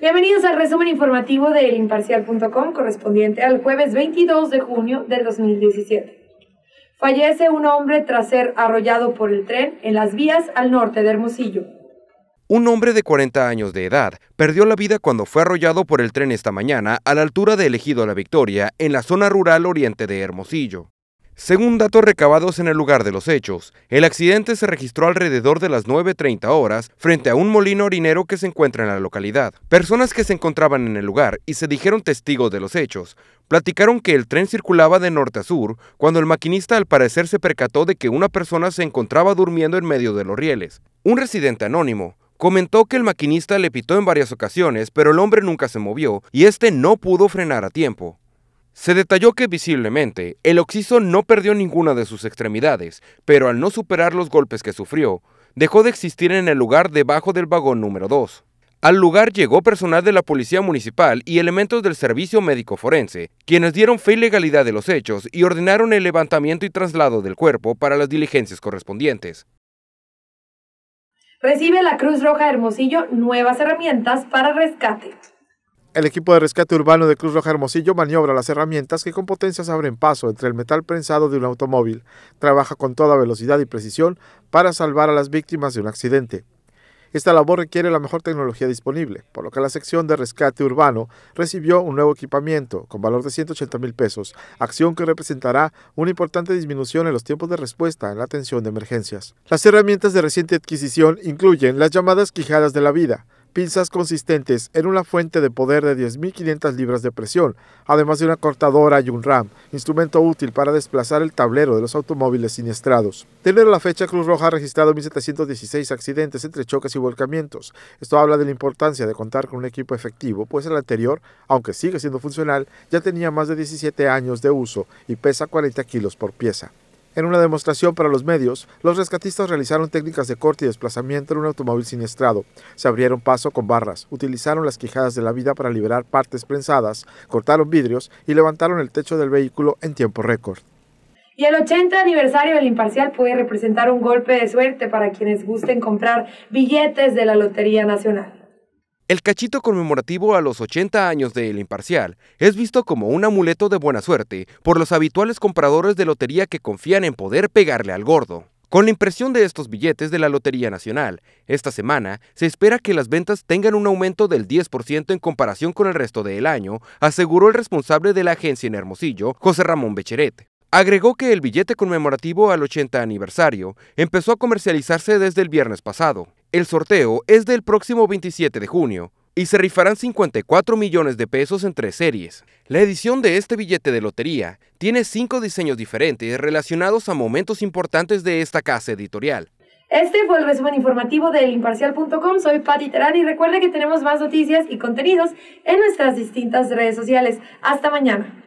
Bienvenidos al resumen informativo de elimparcial.com correspondiente al jueves 22 de junio del 2017. Fallece un hombre tras ser arrollado por el tren en las vías al norte de Hermosillo. Un hombre de 40 años de edad perdió la vida cuando fue arrollado por el tren esta mañana a la altura de Elegido La Victoria, en la zona rural oriente de Hermosillo. Según datos recabados en el lugar de los hechos, el accidente se registró alrededor de las 9.30 horas frente a un molino orinero que se encuentra en la localidad. Personas que se encontraban en el lugar y se dijeron testigos de los hechos, platicaron que el tren circulaba de norte a sur cuando el maquinista al parecer se percató de que una persona se encontraba durmiendo en medio de los rieles. Un residente anónimo comentó que el maquinista le pitó en varias ocasiones, pero el hombre nunca se movió y este no pudo frenar a tiempo. Se detalló que visiblemente el occiso no perdió ninguna de sus extremidades, pero al no superar los golpes que sufrió, dejó de existir en el lugar debajo del vagón número 2. Al lugar llegó personal de la Policía Municipal y elementos del Servicio Médico Forense, quienes dieron fe y legalidad de los hechos y ordenaron el levantamiento y traslado del cuerpo para las diligencias correspondientes. Recibe la Cruz Roja Hermosillo nuevas herramientas para rescate. El equipo de rescate urbano de Cruz Roja Hermosillo maniobra las herramientas que con potencias abren paso entre el metal prensado de un automóvil. Trabaja con toda velocidad y precisión para salvar a las víctimas de un accidente. Esta labor requiere la mejor tecnología disponible, por lo que la sección de rescate urbano recibió un nuevo equipamiento con valor de 180 mil pesos, acción que representará una importante disminución en los tiempos de respuesta en la atención de emergencias. Las herramientas de reciente adquisición incluyen las llamadas quijadas de la vida, pinzas consistentes en una fuente de poder de 10.500 libras de presión, además de una cortadora y un RAM, instrumento útil para desplazar el tablero de los automóviles siniestrados. Tener la fecha, Cruz Roja ha registrado 1.716 accidentes entre choques y volcamientos. Esto habla de la importancia de contar con un equipo efectivo, pues el anterior, aunque sigue siendo funcional, ya tenía más de 17 años de uso y pesa 40 kilos por pieza. En una demostración para los medios, los rescatistas realizaron técnicas de corte y desplazamiento en un automóvil siniestrado. Se abrieron paso con barras, utilizaron las quijadas de la vida para liberar partes prensadas, cortaron vidrios y levantaron el techo del vehículo en tiempo récord. Y el 80 aniversario del Imparcial puede representar un golpe de suerte para quienes gusten comprar billetes de la Lotería Nacional. El cachito conmemorativo a los 80 años de El Imparcial es visto como un amuleto de buena suerte por los habituales compradores de lotería que confían en poder pegarle al gordo. Con la impresión de estos billetes de la Lotería Nacional, esta semana se espera que las ventas tengan un aumento del 10% en comparación con el resto del año, aseguró el responsable de la agencia en Hermosillo, José Ramón Becheret. Agregó que el billete conmemorativo al 80 aniversario empezó a comercializarse desde el viernes pasado el sorteo es del próximo 27 de junio y se rifarán 54 millones de pesos en tres series. La edición de este billete de lotería tiene cinco diseños diferentes relacionados a momentos importantes de esta casa editorial. Este fue el resumen informativo de imparcial.com. Soy Patti Terán y recuerde que tenemos más noticias y contenidos en nuestras distintas redes sociales. Hasta mañana.